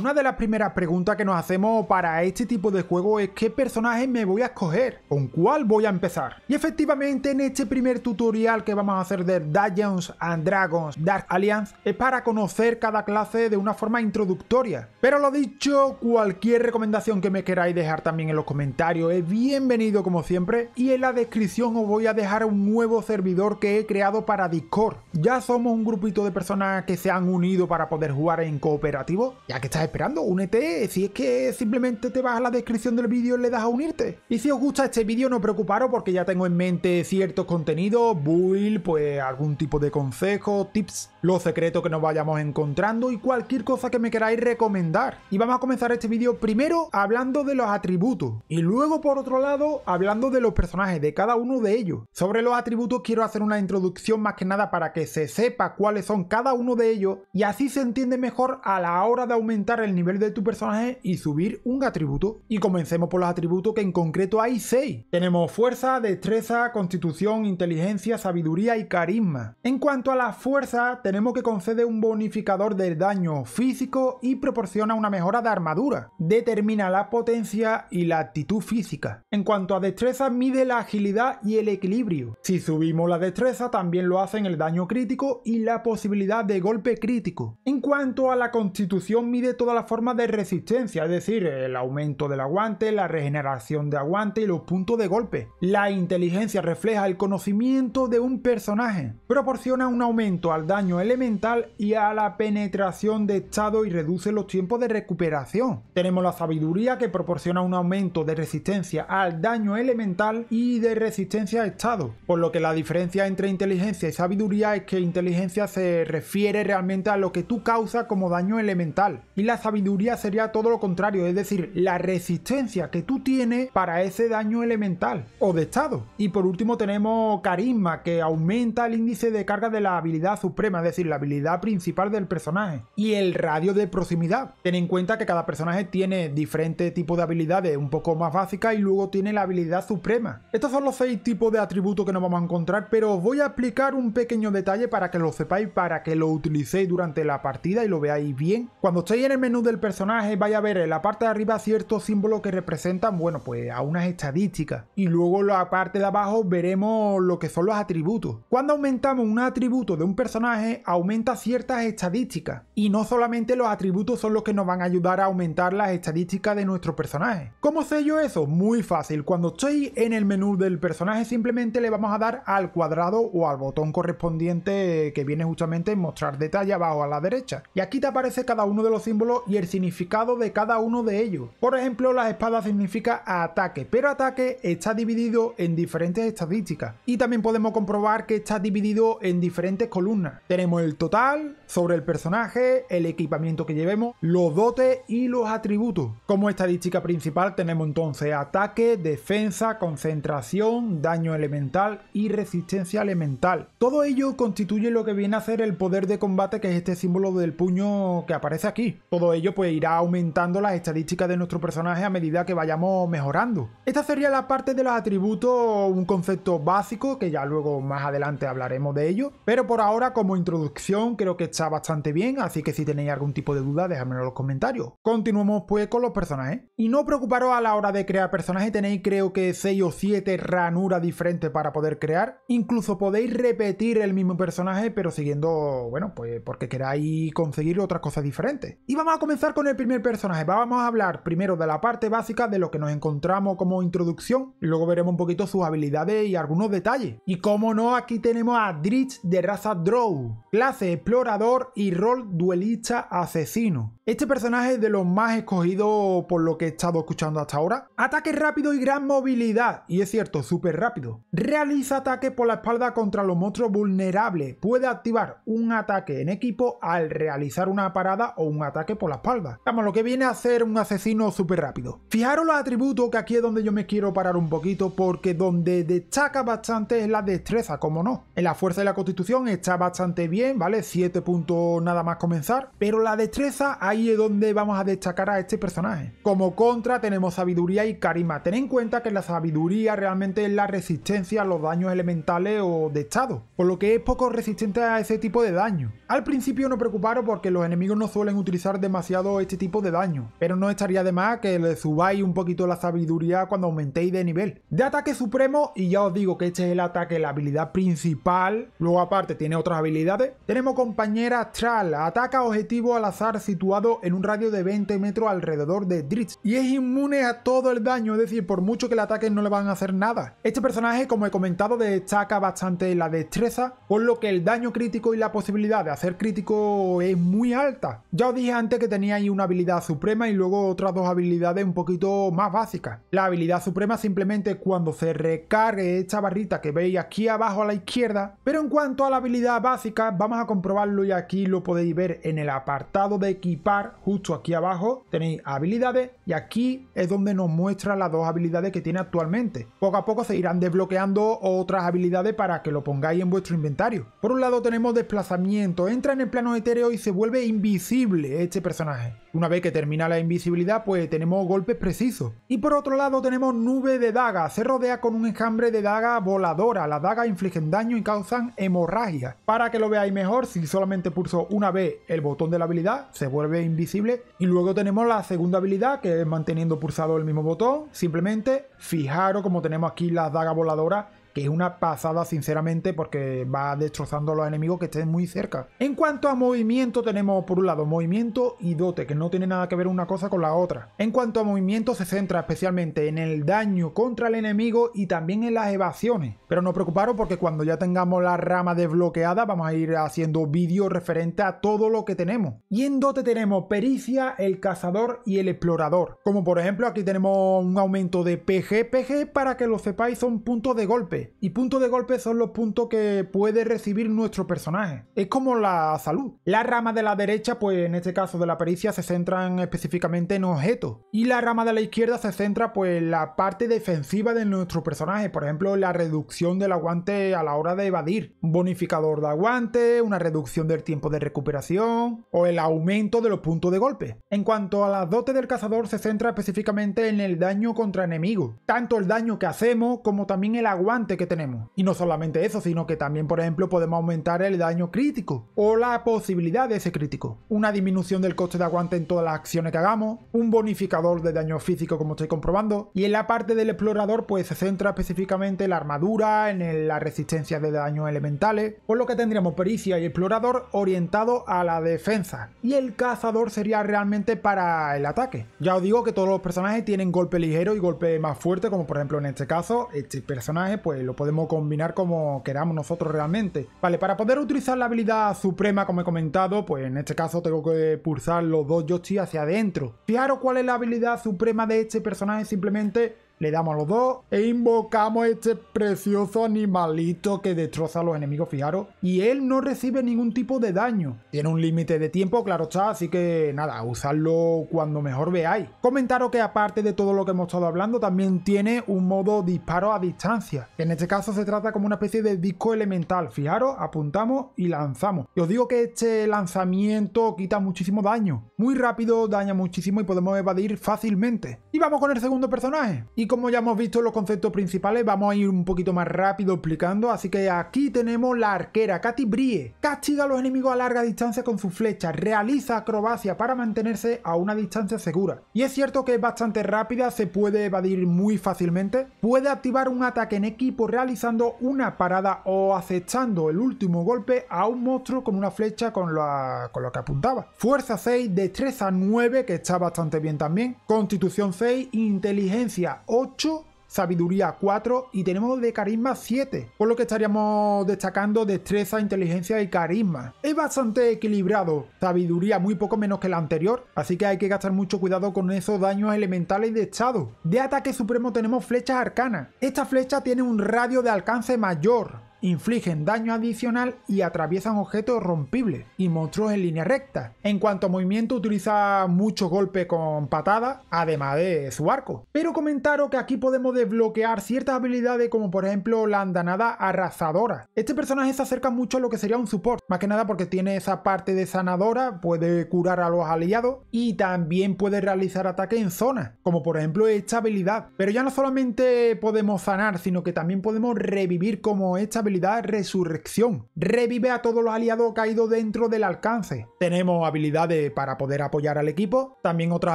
Una de las primeras preguntas que nos hacemos para este tipo de juego es qué personaje me voy a escoger, con cuál voy a empezar. Y efectivamente en este primer tutorial que vamos a hacer de Dungeons and Dragons Dark Alliance es para conocer cada clase de una forma introductoria. Pero lo dicho, cualquier recomendación que me queráis dejar también en los comentarios es bienvenido como siempre y en la descripción os voy a dejar un nuevo servidor que he creado para Discord. Ya somos un grupito de personas que se han unido para poder jugar en cooperativo, ya que estáis esperando? Únete si es que simplemente te vas a la descripción del vídeo y le das a unirte. Y si os gusta este vídeo no preocuparos porque ya tengo en mente ciertos contenidos, build, pues algún tipo de consejo, tips, los secretos que nos vayamos encontrando y cualquier cosa que me queráis recomendar. Y vamos a comenzar este vídeo primero hablando de los atributos y luego por otro lado hablando de los personajes, de cada uno de ellos. Sobre los atributos quiero hacer una introducción más que nada para que se sepa cuáles son cada uno de ellos y así se entiende mejor a la hora de aumentar el nivel de tu personaje y subir un atributo. Y comencemos por los atributos que en concreto hay 6. Tenemos fuerza, destreza, constitución, inteligencia, sabiduría y carisma. En cuanto a la fuerza, tenemos que concede un bonificador del daño físico y proporciona una mejora de armadura. Determina la potencia y la actitud física. En cuanto a destreza, mide la agilidad y el equilibrio. Si subimos la destreza, también lo hacen el daño crítico y la posibilidad de golpe crítico. En cuanto a la constitución, mide todas las formas de resistencia, es decir, el aumento del aguante, la regeneración de aguante y los puntos de golpe. La inteligencia refleja el conocimiento de un personaje, proporciona un aumento al daño elemental y a la penetración de estado y reduce los tiempos de recuperación. Tenemos la sabiduría que proporciona un aumento de resistencia al daño elemental y de resistencia a estado, por lo que la diferencia entre inteligencia y sabiduría es que inteligencia se refiere realmente a lo que tú causas como daño elemental y la sabiduría sería todo lo contrario, es decir, la resistencia que tú tienes para ese daño elemental o de estado. Y por último tenemos carisma, que aumenta el índice de carga de la habilidad suprema, es decir, la habilidad principal del personaje. Y el radio de proximidad. Ten en cuenta que cada personaje tiene diferentes tipos de habilidades, un poco más básicas, y luego tiene la habilidad suprema. Estos son los seis tipos de atributos que nos vamos a encontrar, pero os voy a explicar un pequeño detalle para que lo sepáis, para que lo utilicéis durante la partida y lo veáis bien. Cuando estéis en el menú del personaje vaya a ver en la parte de arriba ciertos símbolos que representan, bueno, pues a unas estadísticas. Y luego la parte de abajo veremos lo que son los atributos. Cuando aumentamos un atributo de un personaje, aumenta ciertas estadísticas. Y no solamente los atributos son los que nos van a ayudar a aumentar las estadísticas de nuestro personaje. ¿Cómo sé yo eso? Muy fácil. Cuando estoy en el menú del personaje simplemente le vamos a dar al cuadrado o al botón correspondiente que viene justamente en mostrar detalle abajo a la derecha. Y aquí te aparece cada uno de los símbolos y el significado de cada uno de ellos. Por ejemplo, la espada significa ataque, pero ataque está dividido en diferentes estadísticas. Y también podemos comprobar que está dividido en diferentes columnas. Tenemos el total, sobre el personaje, el equipamiento que llevemos, los dotes y los atributos. Como estadística principal tenemos entonces ataque, defensa, concentración, daño elemental y resistencia elemental. Todo ello constituye lo que viene a ser el poder de combate que es este símbolo del puño que aparece aquí. Todo ello pues irá aumentando las estadísticas de nuestro personaje a medida que vayamos mejorando. Esta sería la parte de los atributos, un concepto básico que ya luego más adelante hablaremos de ello, pero por ahora como introducción creo que bastante bien, así que si tenéis algún tipo de duda, dejadmelo en los comentarios. Continuemos pues con los personajes. Y no preocuparos a la hora de crear personajes, tenéis creo que 6 o 7 ranuras diferentes para poder crear. Incluso podéis repetir el mismo personaje, pero siguiendo, bueno, pues porque queráis conseguir otras cosas diferentes. Y vamos a comenzar con el primer personaje. Vamos a hablar primero de la parte básica de lo que nos encontramos como introducción. Luego veremos un poquito sus habilidades y algunos detalles. Y como no, aquí tenemos a Dritch de raza Drow, clase explorador y rol duelista asesino. Este personaje es de los más escogidos por lo que he estado escuchando hasta ahora. Ataque rápido y gran movilidad, y es cierto, súper rápido. Realiza ataques por la espalda contra los monstruos vulnerables. Puede activar un ataque en equipo al realizar una parada o un ataque por la espalda. Vamos, lo que viene a ser un asesino súper rápido. Fijaros los atributos, que aquí es donde yo me quiero parar un poquito, porque donde destaca bastante es la destreza, como no. En la fuerza de la constitución está bastante bien, ¿vale? 7 puntos nada más comenzar, pero la destreza hay es donde vamos a destacar a este personaje. Como contra tenemos sabiduría y carisma. Ten en cuenta que la sabiduría realmente es la resistencia a los daños elementales o de estado, por lo que es poco resistente a ese tipo de daño. Al principio no preocuparos porque los enemigos no suelen utilizar demasiado este tipo de daño, pero no estaría de más que le subáis un poquito la sabiduría cuando aumentéis de nivel. De ataque supremo, y ya os digo que este es el ataque, la habilidad principal, luego aparte tiene otras habilidades, tenemos compañera astral, ataca objetivo al azar situado en un radio de 20 metros alrededor de Dritz y es inmune a todo el daño, es decir, por mucho que le ataquen no le van a hacer nada. Este personaje, como he comentado, destaca bastante la destreza, por lo que el daño crítico y la posibilidad de hacer crítico es muy alta. Ya os dije antes que tenía ahí una habilidad suprema y luego otras dos habilidades un poquito más básicas. La habilidad suprema simplemente cuando se recargue esta barrita que veis aquí abajo a la izquierda, pero en cuanto a la habilidad básica, vamos a comprobarlo y aquí lo podéis ver en el apartado de equipar justo aquí abajo tenéis habilidades y aquí es donde nos muestra las dos habilidades que tiene actualmente. Poco a poco se irán desbloqueando otras habilidades para que lo pongáis en vuestro inventario. Por un lado tenemos desplazamiento, entra en el plano etéreo y se vuelve invisible este personaje. Una vez que termina la invisibilidad, pues tenemos golpes precisos. Y por otro lado tenemos nube de daga. Se rodea con un enjambre de daga voladora. Las dagas infligen daño y causan hemorragia. Para que lo veáis mejor, si solamente pulso una vez el botón de la habilidad, se vuelve invisible. Y luego tenemos la segunda habilidad, que es manteniendo pulsado el mismo botón. Simplemente fijaros como tenemos aquí las dagas voladoras es una pasada sinceramente porque va destrozando a los enemigos que estén muy cerca. En cuanto a movimiento tenemos por un lado movimiento y dote, que no tiene nada que ver una cosa con la otra. En cuanto a movimiento se centra especialmente en el daño contra el enemigo y también en las evasiones. Pero no preocuparos porque cuando ya tengamos la rama desbloqueada vamos a ir haciendo vídeos referente a todo lo que tenemos. Y en dote tenemos pericia, el cazador y el explorador. Como por ejemplo aquí tenemos un aumento de PGPG para que lo sepáis son puntos de golpe. Y puntos de golpe son los puntos que puede recibir nuestro personaje. Es como la salud. La rama de la derecha, pues en este caso de la pericia, se centran específicamente en objetos. Y la rama de la izquierda se centra pues en la parte defensiva de nuestro personaje. Por ejemplo, la reducción del aguante a la hora de evadir. bonificador de aguante, una reducción del tiempo de recuperación o el aumento de los puntos de golpe. En cuanto a las dotes del cazador, se centra específicamente en el daño contra enemigos. Tanto el daño que hacemos como también el aguante que tenemos. Y no solamente eso, sino que también, por ejemplo, podemos aumentar el daño crítico o la posibilidad de ese crítico. Una disminución del coste de aguante en todas las acciones que hagamos, un bonificador de daño físico como estoy comprobando, y en la parte del explorador pues se centra específicamente en la armadura, en la resistencia de daños elementales, por lo que tendríamos pericia y explorador orientado a la defensa, y el cazador sería realmente para el ataque. Ya os digo que todos los personajes tienen golpe ligero y golpe más fuerte, como por ejemplo en este caso, este personaje pues lo podemos combinar como queramos nosotros realmente. Vale, para poder utilizar la habilidad suprema, como he comentado, pues en este caso tengo que pulsar los dos Yoshi hacia adentro. Fijaros cuál es la habilidad suprema de este personaje, simplemente le damos los dos e invocamos este precioso animalito que destroza a los enemigos, fijaros. Y él no recibe ningún tipo de daño. Tiene un límite de tiempo, claro está, así que nada, usarlo cuando mejor veáis. Comentaros que aparte de todo lo que hemos estado hablando, también tiene un modo disparo a distancia. En este caso se trata como una especie de disco elemental. Fijaros, apuntamos y lanzamos. Y os digo que este lanzamiento quita muchísimo daño. Muy rápido, daña muchísimo y podemos evadir fácilmente. Y vamos con el segundo personaje como ya hemos visto los conceptos principales, vamos a ir un poquito más rápido explicando. Así que aquí tenemos la arquera Katy Brie. Castiga a los enemigos a larga distancia con su flecha. Realiza acrobacia para mantenerse a una distancia segura. Y es cierto que es bastante rápida, se puede evadir muy fácilmente. Puede activar un ataque en equipo realizando una parada o aceptando el último golpe a un monstruo con una flecha con, la, que apuntaba. Fuerza 6, destreza 9, que está bastante bien también. Constitución 6, inteligencia 8. 8, sabiduría 4 y tenemos de carisma 7, por lo que estaríamos destacando destreza, inteligencia y carisma. Es bastante equilibrado, sabiduría muy poco menos que la anterior, así que hay que gastar mucho cuidado con esos daños elementales de estado. De ataque supremo tenemos flechas arcanas. Esta flecha tiene un radio de alcance mayor, infligen daño adicional y atraviesan objetos rompibles y monstruos en línea recta. En cuanto a movimiento utiliza muchos golpes con patadas, además de su arco. Pero comentaros que aquí podemos desbloquear ciertas habilidades como por ejemplo la andanada arrasadora. Este personaje se acerca mucho a lo que sería un support, más que nada porque tiene esa parte de sanadora, puede curar a los aliados y también puede realizar ataques en zona como por ejemplo esta habilidad. Pero ya no solamente podemos sanar, sino que también podemos revivir como esta habilidad Resurrección. Revive a todos los aliados caídos dentro del alcance. Tenemos habilidades para poder apoyar al equipo, también otras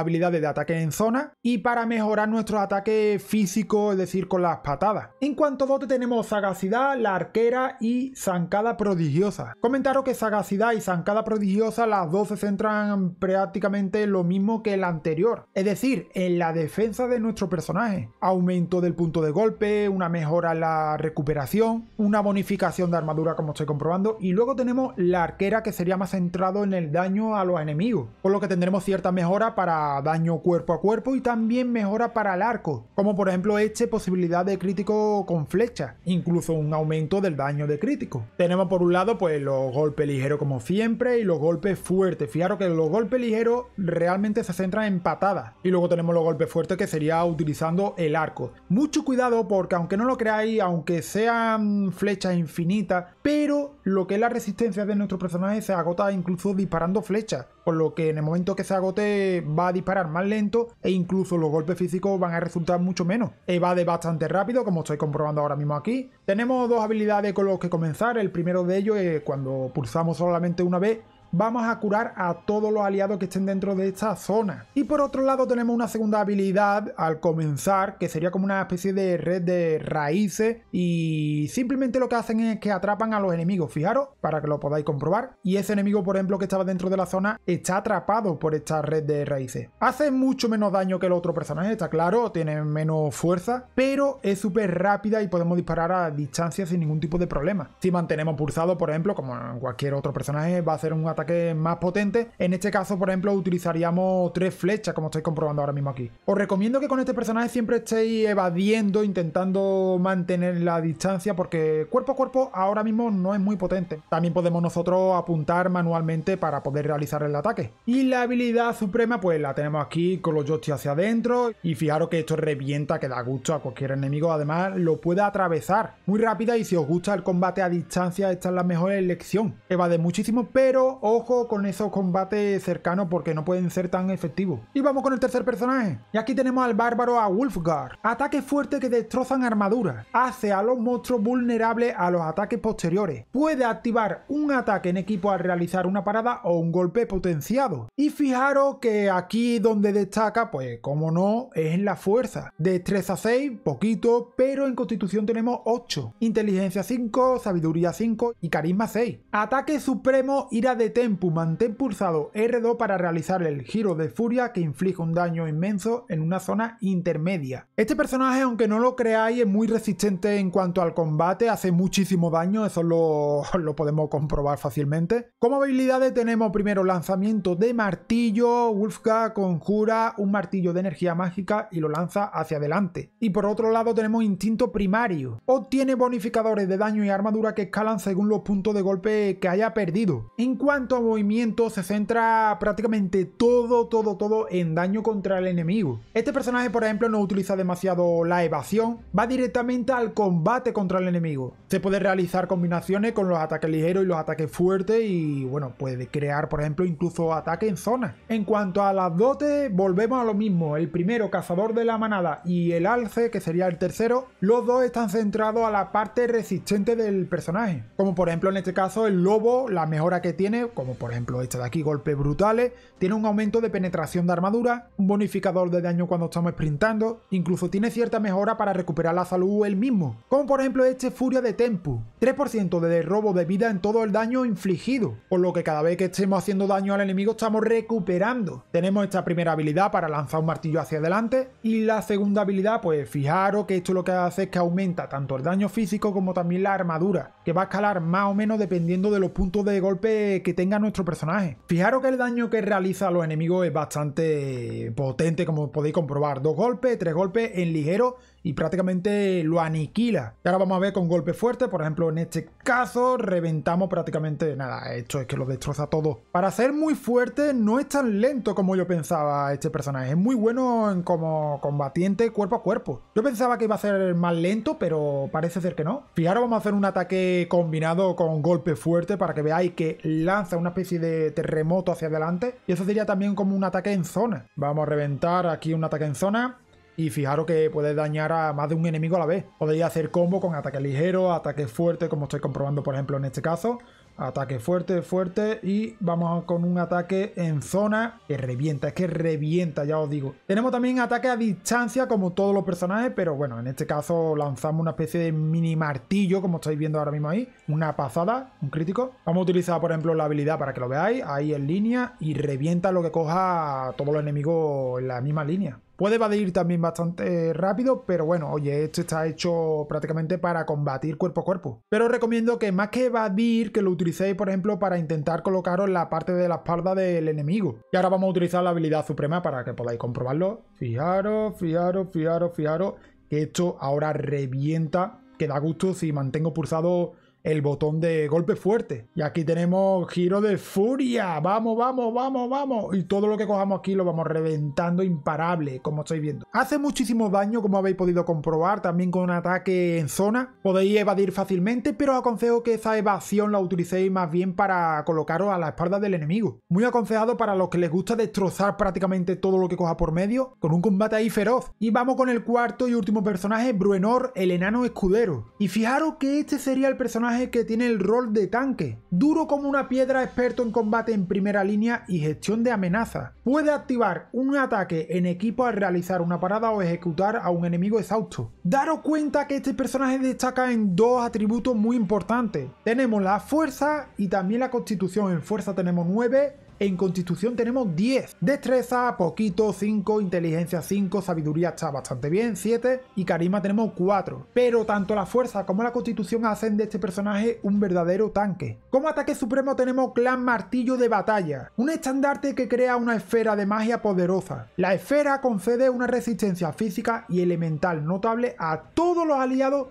habilidades de ataque en zona y para mejorar nuestro ataque físico, es decir, con las patadas. En cuanto a dote tenemos Sagacidad, la arquera y Zancada Prodigiosa. Comentaros que Sagacidad y Zancada Prodigiosa las dos se centran prácticamente lo mismo que el anterior, es decir, en la defensa de nuestro personaje. Aumento del punto de golpe, una mejora en la recuperación, una bonificación de armadura como estoy comprobando y luego tenemos la arquera que sería más centrado en el daño a los enemigos, por lo que tendremos cierta mejora para daño cuerpo a cuerpo y también mejora para el arco, como por ejemplo este posibilidad de crítico con flecha, incluso un aumento del daño de crítico. Tenemos por un lado pues los golpes ligeros como siempre y los golpes fuertes, fijaros que los golpes ligeros realmente se centran en patadas y luego tenemos los golpes fuertes que sería utilizando el arco. Mucho cuidado porque aunque no lo creáis, aunque sean flechas Infinita, pero lo que es la resistencia de nuestro personaje se agota incluso disparando flechas, por lo que en el momento que se agote va a disparar más lento e incluso los golpes físicos van a resultar mucho menos. Evade bastante rápido, como estoy comprobando ahora mismo aquí. Tenemos dos habilidades con los que comenzar, el primero de ellos es cuando pulsamos solamente una vez vamos a curar a todos los aliados que estén dentro de esta zona. Y por otro lado tenemos una segunda habilidad al comenzar, que sería como una especie de red de raíces y simplemente lo que hacen es que atrapan a los enemigos, fijaros, para que lo podáis comprobar. Y ese enemigo, por ejemplo, que estaba dentro de la zona, está atrapado por esta red de raíces. Hace mucho menos daño que el otro personaje, está claro, tiene menos fuerza, pero es súper rápida y podemos disparar a distancia sin ningún tipo de problema. Si mantenemos pulsado, por ejemplo, como cualquier otro personaje, va a hacer un ataque más potente En este caso, por ejemplo, utilizaríamos tres flechas, como estáis comprobando ahora mismo aquí. Os recomiendo que con este personaje siempre estéis evadiendo, intentando mantener la distancia, porque cuerpo a cuerpo ahora mismo no es muy potente. También podemos nosotros apuntar manualmente para poder realizar el ataque. Y la habilidad suprema, pues la tenemos aquí con los Yoshi hacia adentro. Y fijaros que esto revienta, que da gusto a cualquier enemigo. Además, lo puede atravesar muy rápida y si os gusta el combate a distancia, esta es la mejor elección. Evade muchísimo, pero ojo con esos combates cercanos porque no pueden ser tan efectivos. Y vamos con el tercer personaje. Y aquí tenemos al bárbaro a Wolfgar. Ataque fuerte que destrozan armaduras. Hace a los monstruos vulnerables a los ataques posteriores. Puede activar un ataque en equipo al realizar una parada o un golpe potenciado. Y fijaros que aquí donde destaca, pues como no, es en la fuerza. Destreza 6, poquito, pero en constitución tenemos 8. Inteligencia 5, sabiduría 5 y carisma 6. Ataque supremo, ira de Tempu, mantén pulsado R2 para realizar el giro de furia que inflige un daño inmenso en una zona intermedia. Este personaje, aunque no lo creáis, es muy resistente en cuanto al combate, hace muchísimo daño, eso lo, podemos comprobar fácilmente. Como habilidades tenemos primero lanzamiento de martillo, Wolfgar conjura un martillo de energía mágica y lo lanza hacia adelante. Y por otro lado tenemos instinto primario, obtiene bonificadores de daño y armadura que escalan según los puntos de golpe que haya perdido. En cuanto a movimiento, se centra prácticamente todo, todo, todo en daño contra el enemigo. Este personaje, por ejemplo, no utiliza demasiado la evasión, va directamente al combate contra el enemigo. Se puede realizar combinaciones con los ataques ligeros y los ataques fuertes y, bueno, puede crear, por ejemplo, incluso ataque en zona. En cuanto a las dotes, volvemos a lo mismo. El primero, cazador de la manada, y el alce, que sería el tercero, los dos están centrados a la parte resistente del personaje. Como por ejemplo en este caso el lobo, la mejora que tiene como por ejemplo este de aquí, golpes brutales, tiene un aumento de penetración de armadura, un bonificador de daño cuando estamos sprintando, incluso tiene cierta mejora para recuperar la salud él mismo, como por ejemplo este Furia de tempo 3% de robo de vida en todo el daño infligido, por lo que cada vez que estemos haciendo daño al enemigo estamos recuperando. Tenemos esta primera habilidad para lanzar un martillo hacia adelante y la segunda habilidad, pues fijaros que esto lo que hace es que aumenta tanto el daño físico como también la armadura, que va a escalar más o menos dependiendo de los puntos de golpe que tenga nuestro personaje. Fijaros que el daño que realiza a los enemigos es bastante potente, como podéis comprobar. Dos golpes, tres golpes en ligero y prácticamente lo aniquila. Y ahora vamos a ver con golpe fuerte, por ejemplo, en este caso reventamos prácticamente nada, esto es que lo destroza todo. Para ser muy fuerte no es tan lento como yo pensaba este personaje, es muy bueno en como combatiente cuerpo a cuerpo. Yo pensaba que iba a ser más lento, pero parece ser que no. Fijaros, vamos a hacer un ataque combinado con golpe fuerte para que veáis que lanza una especie de terremoto hacia adelante y eso sería también como un ataque en zona. Vamos a reventar aquí un ataque en zona y fijaros que puede dañar a más de un enemigo a la vez. Podéis hacer combo con ataque ligero, ataque fuerte, como estoy comprobando por ejemplo en este caso. Ataque fuerte, fuerte y vamos con un ataque en zona que revienta, es que revienta, ya os digo. Tenemos también ataque a distancia como todos los personajes, pero bueno, en este caso lanzamos una especie de mini martillo como estáis viendo ahora mismo ahí. Una pasada, un crítico. Vamos a utilizar por ejemplo la habilidad para que lo veáis, ahí en línea y revienta lo que coja a todos los enemigos en la misma línea. Puede evadir también bastante rápido, pero bueno, oye, esto está hecho prácticamente para combatir cuerpo a cuerpo. Pero recomiendo que más que evadir, que lo utilicéis, por ejemplo, para intentar colocaros la parte de la espalda del enemigo. Y ahora vamos a utilizar la habilidad suprema para que podáis comprobarlo. Fijaros, fijaros, fijaros, fijaros, que esto ahora revienta, que da gusto si mantengo pulsado el botón de golpe fuerte. Y aquí tenemos giro de furia. Vamos, vamos, vamos, vamos. Y todo lo que cojamos aquí lo vamos reventando imparable, como estáis viendo. Hace muchísimo daño, como habéis podido comprobar, también con un ataque en zona. Podéis evadir fácilmente, pero os aconsejo que esa evasión la utilicéis más bien para colocaros a la espalda del enemigo. Muy aconsejado para los que les gusta destrozar prácticamente todo lo que coja por medio, con un combate ahí feroz. Y vamos con el cuarto y último personaje, Bruenor, el enano escudero. Y fijaros que este sería el personaje que tiene el rol de tanque, duro como una piedra, experto en combate en primera línea y gestión de amenazas. Puede activar un ataque en equipo al realizar una parada o ejecutar a un enemigo exhausto. Daros cuenta que este personaje destaca en dos atributos muy importantes. Tenemos la fuerza y también la constitución. En fuerza tenemos 9 en constitución tenemos 10. Destreza, poquito, 5. Inteligencia, 5. Sabiduría está bastante bien, 7. Y carisma tenemos 4. Pero tanto la fuerza como la constitución hacen de este personaje un verdadero tanque. Como ataque supremo tenemos Clan Martillo de Batalla. Un estandarte que crea una esfera de magia poderosa. La esfera concede una resistencia física y elemental notable a todos los aliados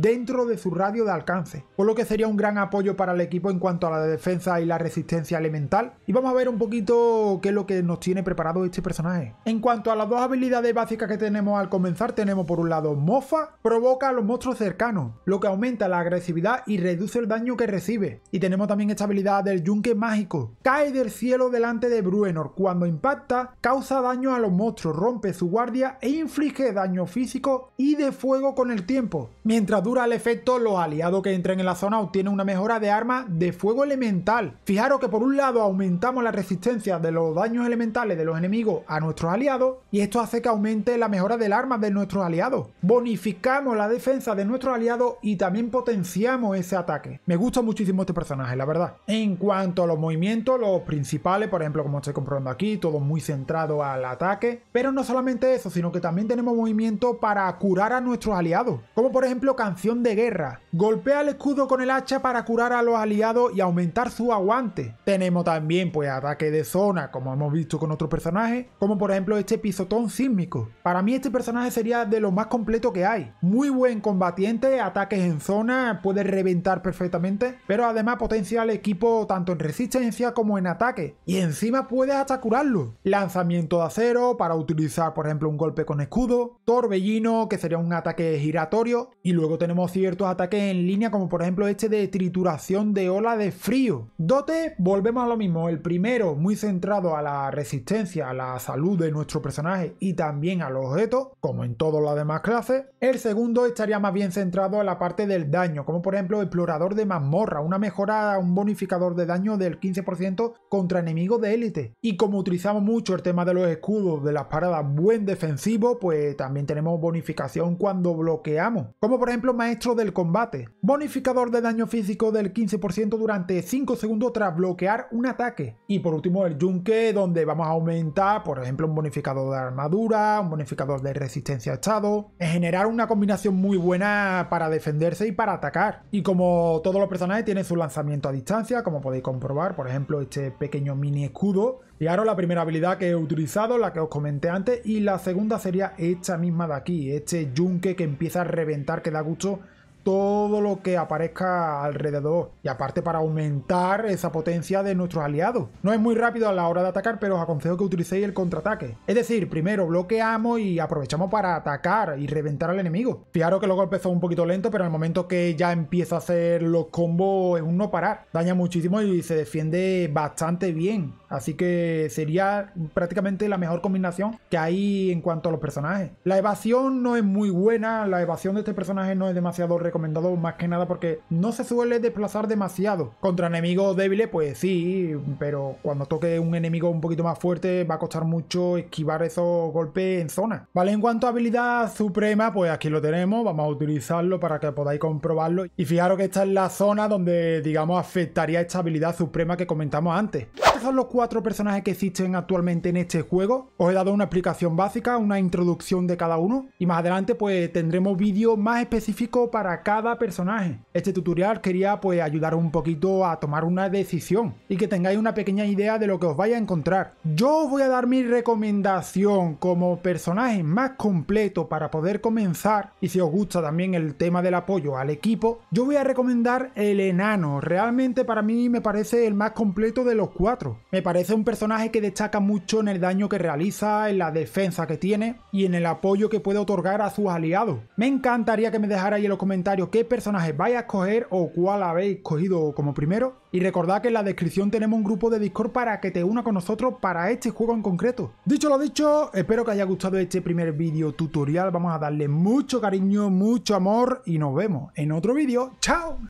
dentro de su radio de alcance, por lo que sería un gran apoyo para el equipo en cuanto a la defensa y la resistencia elemental. Y vamos a ver un poquito qué es lo que nos tiene preparado este personaje. En cuanto a las dos habilidades básicas que tenemos al comenzar, tenemos por un lado Mofa, provoca a los monstruos cercanos, lo que aumenta la agresividad y reduce el daño que recibe. Y tenemos también esta habilidad del yunque mágico, cae del cielo delante de Bruenor, cuando impacta causa daño a los monstruos, rompe su guardia e inflige daño físico y de fuego con el tiempo, mientras dura al efecto, los aliados que entren en la zona obtienen una mejora de arma de fuego elemental. Fijaros que por un lado aumentamos la resistencia de los daños elementales de los enemigos a nuestros aliados y esto hace que aumente la mejora del arma de nuestros aliados. Bonificamos la defensa de nuestros aliados y también potenciamos ese ataque. Me gusta muchísimo este personaje, la verdad. En cuanto a los movimientos, los principales, por ejemplo, como estoy comprobando aquí, todo muy centrado al ataque. Pero no solamente eso, sino que también tenemos movimiento para curar a nuestros aliados. Como por ejemplo, cancelar de guerra. Golpea el escudo con el hacha para curar a los aliados y aumentar su aguante. Tenemos también pues ataque de zona, como hemos visto con otros personajes, como por ejemplo este pisotón sísmico. Para mí este personaje sería de lo más completo que hay. Muy buen combatiente, ataques en zona, puede reventar perfectamente, pero además potencia al equipo tanto en resistencia como en ataque. Y encima puedes hasta curarlo. Lanzamiento de acero para utilizar por ejemplo un golpe con escudo, torbellino que sería un ataque giratorio y luego tenemos ciertos ataques en línea, como por ejemplo este de trituración de ola de frío. Dote, volvemos a lo mismo. El primero, muy centrado a la resistencia, a la salud de nuestro personaje y también a los objetos, como en todas las demás clases. El segundo estaría más bien centrado en la parte del daño, como por ejemplo explorador de mazmorra, una mejora, un bonificador de daño del 15% contra enemigos de élite. Y como utilizamos mucho el tema de los escudos, de las paradas, buen defensivo, pues también tenemos bonificación cuando bloqueamos. Como por ejemplo los maestro del combate. Bonificador de daño físico del 15% durante 5 segundos tras bloquear un ataque. Y por último el yunque donde vamos a aumentar, por ejemplo, un bonificador de armadura, un bonificador de resistencia a estado. Es generar una combinación muy buena para defenderse y para atacar. Y como todos los personajes tienen su lanzamiento a distancia, como podéis comprobar, por ejemplo, este pequeño mini escudo. ahora la primera habilidad que he utilizado, la que os comenté antes, y la segunda sería esta misma de aquí, este yunque que empieza a reventar que da gusto appunto todo lo que aparezca alrededor y aparte para aumentar esa potencia de nuestros aliados. No es muy rápido a la hora de atacar, pero os aconsejo que utilicéis el contraataque. Es decir, primero bloqueamos y aprovechamos para atacar y reventar al enemigo. Fijaros que los golpes un poquito lento. pero al momento que ya empieza a hacer los combos es un no parar. Daña muchísimo y se defiende bastante bien. Así que sería prácticamente la mejor combinación que hay en cuanto a los personajes. La evasión no es muy buena, la evasión de este personaje no es demasiado recomendable recomendado más que nada porque no se suele desplazar demasiado. Contra enemigos débiles, pues sí, pero cuando toque un enemigo un poquito más fuerte va a costar mucho esquivar esos golpes en zona. Vale, en cuanto a habilidad suprema, pues aquí lo tenemos, vamos a utilizarlo para que podáis comprobarlo. Y fijaros que esta es la zona donde, digamos, afectaría esta habilidad suprema que comentamos antes. Estos son los cuatro personajes que existen actualmente en este juego. Os he dado una explicación básica, una introducción de cada uno. Y más adelante, pues tendremos vídeo más específico para cada personaje. Este tutorial quería pues ayudar un poquito a tomar una decisión y que tengáis una pequeña idea de lo que os vaya a encontrar. Yo os voy a dar mi recomendación como personaje más completo para poder comenzar y si os gusta también el tema del apoyo al equipo, yo voy a recomendar el enano. Realmente para mí me parece el más completo de los cuatro. Me parece un personaje que destaca mucho en el daño que realiza, en la defensa que tiene y en el apoyo que puede otorgar a sus aliados. Me encantaría que me dejarais en los comentarios qué personajes vais a escoger o cuál habéis cogido como primero. Y recordad que en la descripción tenemos un grupo de Discord para que te una con nosotros para este juego en concreto. Dicho lo dicho, espero que haya gustado este primer vídeo tutorial. Vamos a darle mucho cariño, mucho amor y nos vemos en otro vídeo. ¡Chao!